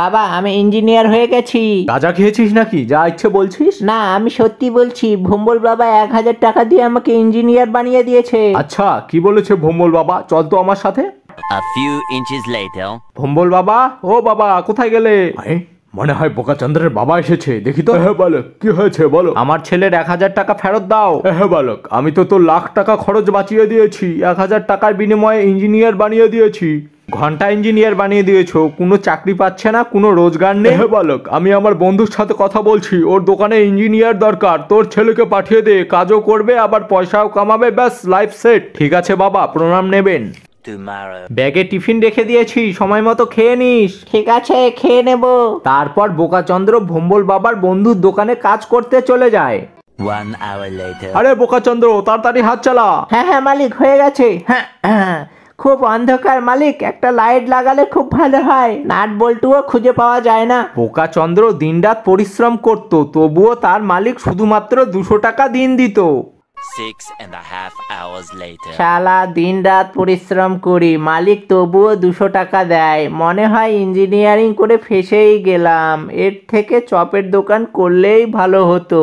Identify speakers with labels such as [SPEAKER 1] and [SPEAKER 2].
[SPEAKER 1] বাবা আমি ইঞ্জিনিয়ার হয়ে গেছি গাজা খেয়েছিস নাকি যা ইচ্ছে বলছিস না আমি সত্যি বলছি ভোম্বল বাবা এক হাজার টাকা দিয়ে আমাকে ইঞ্জিনিয়ার বানিয়ে দিয়েছে আচ্ছা কি বলেছে ভোম্বল বাবা চল তো আমার সাথে
[SPEAKER 2] ভোম্বল বাবা ও বাবা কোথায় গেলে মনে হয় চন্দ্রের বাবা এসেছে দেখি তো হ্যাঁ বালক কি হয়েছে বলো আমার ছেলের এক হাজার টাকা ফেরত দাও হ্যাঁ বালক আমি তো তোর লাখ টাকা খরচ বাঁচিয়ে দিয়েছি এক হাজার টাকার বিনিময়ে ইঞ্জিনিয়ার বানিয়ে দিয়েছি ঘন্টা ইঞ্জিনিয়ার বানিয়ে দিয়েছো কোনো চাকরি পাচ্ছে না কোনো রোজগার নেই বলক আমি আমার বন্ধুর সাথে কথা বলছি ওর দোকানে ইঞ্জিনিয়ার দরকার তোর ছেলেকে পাঠিয়ে দে কাজও করবে আবার পয়সাও কামাবে ব্যাস লাইফ সেট ঠিক আছে বাবা প্রণাম নেবেন
[SPEAKER 1] ব্যাগে টিফিন রেখে দিয়েছি সময় মতো খেয়ে নিস ঠিক আছে খেয়ে নেব তারপর বোকাচন্দ্র ভম্বল বাবার বন্ধুর দোকানে কাজ করতে চলে যায় আরে বোকাচন্দ্র তাড়াতাড়ি হাত চালা হ্যাঁ হ্যাঁ মালিক হয়ে গেছে হ্যাঁ, হ্যাঁ। খুব অন্ধকার মালিক একটা লাইট লাগালে খুব ভালো হয় নাট বল্টুও খুঁজে পাওয়া যায় না
[SPEAKER 2] পোকাচন্দ্র দিনরাত
[SPEAKER 1] পরিশ্রম করত তবুও তার মালিক শুধুমাত্র দুশো টাকা দিন দিত Six শালা দিন রাত পরিশ্রম করি মালিক তবুও দুশো টাকা দেয় মনে হয় ইঞ্জিনিয়ারিং করে ফেসেই গেলাম এর থেকে চপের দোকান করলেই ভালো হতো